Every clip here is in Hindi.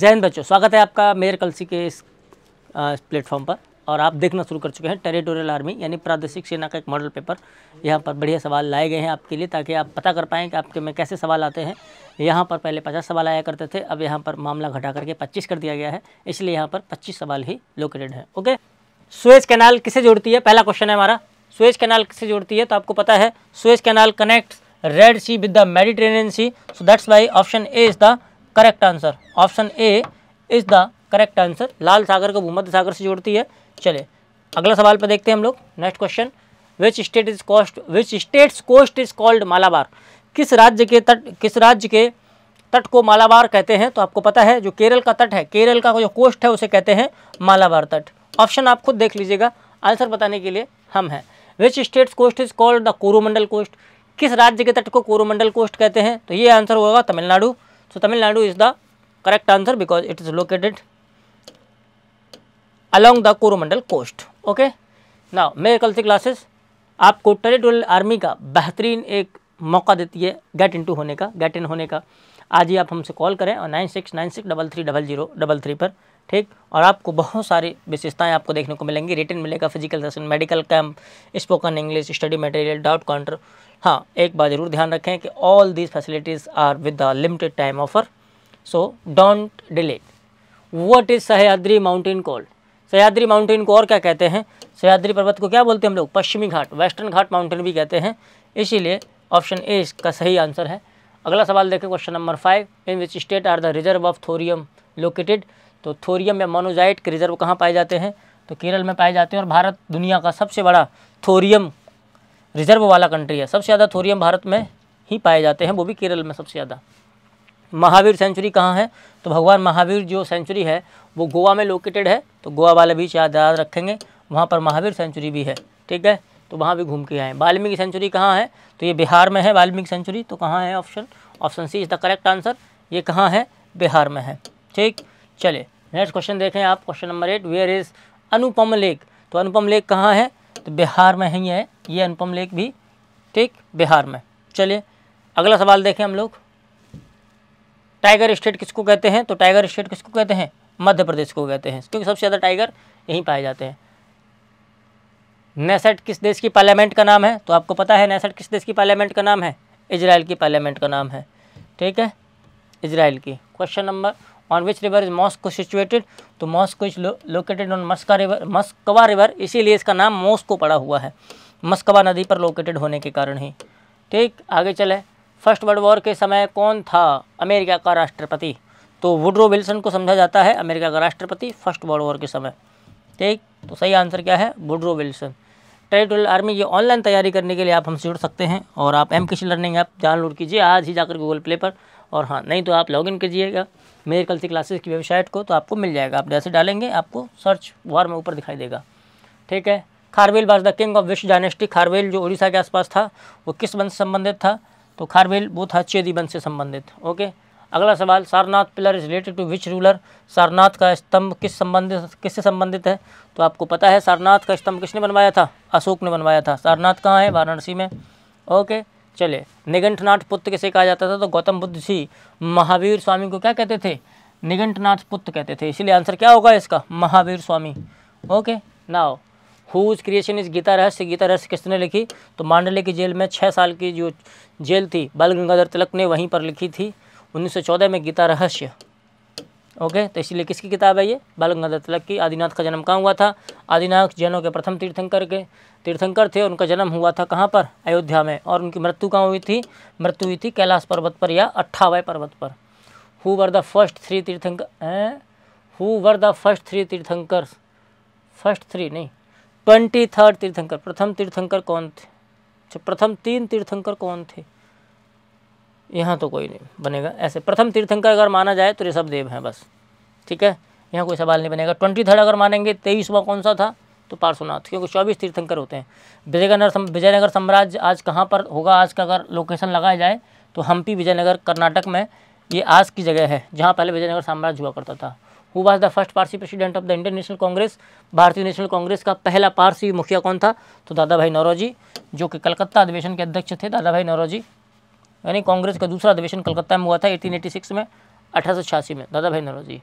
जय हिंद बच्चों स्वागत है आपका मेयर कलसी के इस प्लेटफॉर्म पर और आप देखना शुरू कर चुके हैं टेरिटोरियल आर्मी यानी प्रादेशिक सेना का एक मॉडल पेपर यहाँ पर बढ़िया सवाल लाए गए हैं आपके लिए ताकि आप पता कर पाएँ कि आपके में कैसे सवाल आते हैं यहाँ पर पहले पचास सवाल आया करते थे अब यहाँ पर मामला घटा करके पच्चीस कर दिया गया है इसलिए यहाँ पर पच्चीस सवाल ही लोकेटेड है ओके स्वेज कैनाल किसे जोड़ती है पहला क्वेश्चन है हमारा स्वेज कैनाल किसे जोड़ती है तो आपको पता है Suez canal connect red sea with the Mediterranean sea so that's why option A is the correct answer option A is the correct answer लाल सागर को भूमध्य सागर से जोड़ती है चले अगला सवाल पर देखते हैं हम लोग next question which state is coast which states coast is called Malabar किस राज्य के तट किस राज्य के तट को मालाबार कहते हैं तो आपको पता है जो केरल का तट है केरल का जो कोस्ट है उसे कहते हैं मालाबार तट ऑप्शन आप खुद देख लीजिएगा आंसर बताने के लिए हम हैं which states coast is called the Coromandel coast किस राज्य के तट को कोरोमंडल कोस्ट कहते हैं तो ये आंसर होगा Tamil Nadu so Tamil Nadu is the correct answer because it is located along the Coromandel coast okay ना मेरे कल से क्लासेस आपको टेरिटोरियल आर्मी का बेहतरीन एक मौका देती है गेट इन टू होने का गेट इन होने का आज ही आप हमसे कॉल करें और nine six nine six double three double zero double three पर ठीक और आपको बहुत सारी विशेषताएं आपको देखने को मिलेंगी रिटर्न मिलेगा physical session medical camp spoken English study material doubt counter हाँ एक बात ज़रूर ध्यान रखें कि all these facilities are with the limited time offer so don't delay what is Sahyadri mountain call Sahyadri mountain को और क्या कहते हैं सह्याद्री पर्वत को क्या बोलते हैं हम लोग पश्चिमी घाट वेस्टर्न घाट माउंटेन भी कहते हैं इसीलिए ऑप्शन ए इसका सही आंसर है अगला सवाल देखें question number five in which state are the reserve of thorium located तो थोरियम या मोनोजाइट के रिजर्व कहाँ पाए जाते हैं तो केरल में पाए जाते हैं और भारत दुनिया का सबसे बड़ा थोरियम रिजर्व वाला कंट्री है सबसे ज़्यादा थोरियम भारत में ही पाए जाते हैं वो भी केरल में सबसे ज़्यादा महावीर सेंचुरी कहाँ है तो भगवान महावीर जो सेंचुरी है वो गोवा में लोकेटेड है तो गोवा वाले भी याद याद रखेंगे वहाँ पर महावीर सेंचुरी भी है ठीक है तो वहाँ भी घूम के आएँ वाल्मीकि सेंचुरी कहाँ है तो ये बिहार में है वाल्मीकि सेंचुरी तो कहाँ है option option C is the correct answer ये कहाँ है बिहार में है ठीक चलिए नेक्स्ट क्वेश्चन देखें आप question number eight where is Anupam lake तो अनुपम लेक कहाँ है तो बिहार में ही है ये अनुपम लेक भी ठीक बिहार में चलिए अगला सवाल देखें हम लोग टाइगर स्टेट किसको कहते हैं तो टाइगर स्टेट किसको कहते हैं मध्य प्रदेश को कहते हैं क्योंकि सबसे ज़्यादा टाइगर यहीं पाए जाते हैं नेसेट किस देश की पार्लियामेंट का नाम है तो आपको पता है नेसेट किस देश की पार्लियामेंट का नाम है इसराइल की पार्लियामेंट का नाम है ठीक है इसराइल की question number on which river is Moscow situated तो Moscow is located on Moskva river Moskva river इसीलिए इसका नाम मॉस्को पड़ा हुआ है मस्कवा नदी पर लोकेटेड होने के कारण ही ठीक आगे चले फर्स्ट वर्ल्ड वॉर के समय कौन था अमेरिका का राष्ट्रपति तो वुड्रो विल्सन को समझा जाता है अमेरिका का राष्ट्रपति फर्स्ट वर्ल्ड वॉर के समय ठीक तो सही आंसर क्या है वुड्रो विल्सन टेरिटोरियल आर्मी ये ऑनलाइन तैयारी करने के लिए आप हमसे जुड़ सकते हैं और आप एम किसी लर्निंग ऐप डाउनलोड कीजिए आज ही जाकर गूगल प्ले पर और हाँ नहीं तो आप लॉगिन कीजिएगा मेरी कल्सी क्लासेस की वेबसाइट को तो आपको मिल जाएगा आप जैसे डालेंगे आपको सर्च वार में ऊपर दिखाई देगा ठीक है Kharavela was the king of विश्व डायनेस्टी खारवेल जो उड़ीसा के आसपास था वो किस वंश से संबंधित था तो खारवेल वो था चेदी वंश से संबंधित ओके अगला सवाल Sarnath pillar is related to which ruler Sarnath का स्तंभ किस संबंधित किससे संबंधित है तो आपको पता है सारनाथ का स्तंभ किसने बनवाया था अशोक ने बनवाया था सारनाथ कहाँ है वाराणसी में ओके चले निगंठनाथ पुत्र किसे कहा जाता था तो गौतम बुद्ध जी महावीर स्वामी को क्या कहते थे निगंठनाथ पुत्र कहते थे इसीलिए आंसर क्या होगा इसका Mahavir Swami okay now whose creation is Gita Rahasya Gita रहस्य किसने लिखी तो मांडले की जेल में छः साल की जो जेल थी बाल गंगाधर तिलक ने वहीं पर लिखी थी 1914 में गीता रहस्य ओके तो इसलिए किसकी किताब है ये बाल गंगाधर तिलक की आदिनाथ का जन्म कहाँ हुआ था आदिनाथ जैनों के प्रथम तीर्थंकर के तीर्थंकर थे उनका जन्म हुआ था कहाँ पर अयोध्या में और उनकी मृत्यु कहाँ हुई थी मृत्यु हुई थी कैलाश पर्वत पर या अट्ठावय पर्वत पर who were the first three tirthankar हैं who were the first three tirthankar first three नहीं ट्वेंटी थर्ड तीर्थंकर प्रथम तीर्थंकर कौन थे अच्छा, प्रथम तीन तीर्थंकर कौन थे यहाँ तो कोई नहीं बनेगा ऐसे प्रथम तीर्थंकर अगर माना जाए तो ऋषभ देव हैं बस ठीक है यहाँ कोई सवाल नहीं बनेगा ट्वेंटी थर्ड अगर मानेंगे तेईसवा कौन सा था तो पार्श्वनाथ क्योंकि चौबीस तीर्थंकर होते हैं विजयनगर विजयनगर साम्राज्य आज कहाँ पर होगा आज का अगर लोकेशन लगाया जाए तो हम्पी विजयनगर कर्नाटक में ये आज की जगह है जहाँ पहले विजयनगर साम्राज्य हुआ करता था who was the first Parsi president of the Indian National Congress भारतीय नेशनल कांग्रेस का पहला पारसी मुखिया कौन था तो दादा भाई नौरोजी जो कि कलकत्ता अधिवेशन के अध्यक्ष थे दादा भाई नौरोजी यानी कांग्रेस का दूसरा अधिवेशन कलकत्ता में हुआ था 1886 में अठारह में Dadabhai Naoroji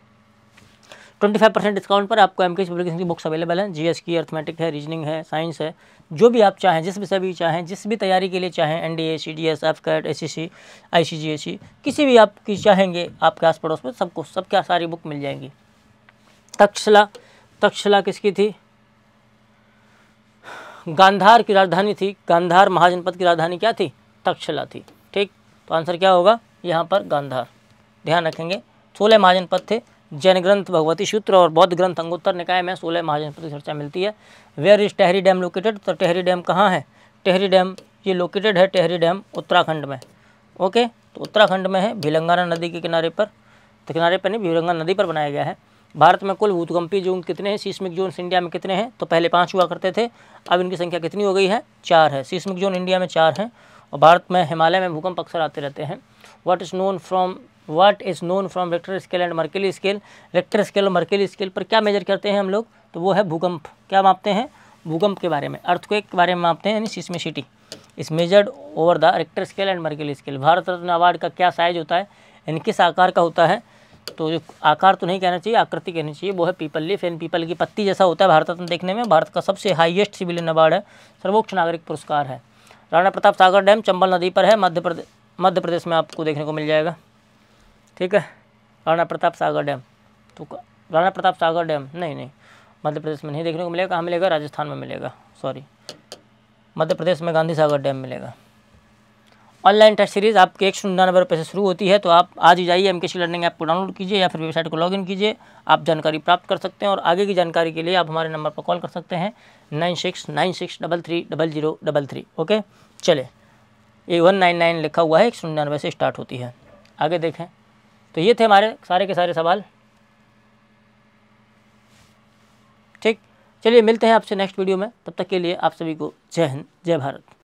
twenty five percent discount पर आपको एम के पब्लिकेशन की बुक्स अवेलेबल हैं जीएस की अर्थमेटिक है रीजनिंग है साइंस है जो भी आप चाहें जिस विषय भी चाहें जिस भी तैयारी के लिए चाहें N D A C D S F CAT A C C I C G A C किसी भी आपकी चाहेंगे आपके आस पड़ोस में सबको सब क्या सारी बुक मिल जाएंगी तक्षशिला तक्षशिला किसकी थी गांधार की राजधानी थी गांधार महाजनपद की राजधानी क्या थी तक्षशिला थी तो आंसर क्या होगा यहाँ पर गांधार ध्यान रखेंगे सोलह महाजनपद थे जैन ग्रंथ भगवती सूत्र और बौद्ध ग्रंथ अंगोत्तर निकाय में सोलह महाजनपद की चर्चा मिलती है where is Tehri dam located तो टहरी डैम कहाँ है टहरी डैम ये लोकेटेड है टहरी डैम उत्तराखंड में ओके तो उत्तराखंड में है भीलंगाना नदी के किनारे पर तो किनारे पर नहीं भीलंगा नदी पर बनाया गया है भारत में कुल भूतकंपी जोन कितने हैं सीस्मिक जोन इंडिया में कितने हैं तो पहले पाँच हुआ करते थे अब इनकी संख्या कितनी हो गई है चार है सीस्मिक जोन इंडिया में चार हैं और भारत में हिमालय में भूकंप अक्सर आते रहते हैं what is known from what is known from Richter scale and Mercalli scale Richter scale और मर्केली स्केल पर क्या मेजर करते हैं हम लोग तो वो है भूकंप क्या मापते हैं भूकंप के बारे में अर्थक्वेक के बारे में मापते हैं यानी seismicity is measured over the Richter scale and Mercalli scale Bharat Ratna award का क्या साइज होता है यानी किस आकार का होता है तो जो आकार तो नहीं कहना चाहिए आकृति कहनी चाहिए वो है पीपल लीफ एंड पीपल की पत्ती जैसा होता है भारत रत्न देखने में भारत का सबसे हाईएस्ट सिविलियन अवार्ड है सर्वोच्च नागरिक पुरस्कार है राणा प्रताप सागर डैम चंबल नदी पर है मध्य प्रदेश मध्य प्रदेश में आपको देखने को मिल जाएगा ठीक है राणा प्रताप सागर डैम तो राणा प्रताप सागर डैम नहीं नहीं मध्य प्रदेश में नहीं देखने को मिलेगा कहाँ मिलेगा राजस्थान में मिलेगा सॉरी मध्य प्रदेश में गांधी सागर डैम मिलेगा ऑनलाइन टेस्ट सीरीज़ आपके एक सौ निन्यानवे रुपये से शुरू होती है तो आप आज ही जाइए M K C learning app को डाउनलोड कीजिए या फिर वेबसाइट को लॉगिन कीजिए आप जानकारी प्राप्त कर सकते हैं और आगे की जानकारी के लिए आप हमारे नंबर पर कॉल कर सकते हैं nine six nine six double three double zero double three okay चले ये वन नाइन नाइन लिखा हुआ है एक सौ निन्यानवे से स्टार्ट होती है आगे देखें तो ये थे हमारे सारे के सारे सवाल ठीक चलिए मिलते हैं आपसे नेक्स्ट वीडियो में तब तक के लिए आप सभी को जय हिंद जय भारत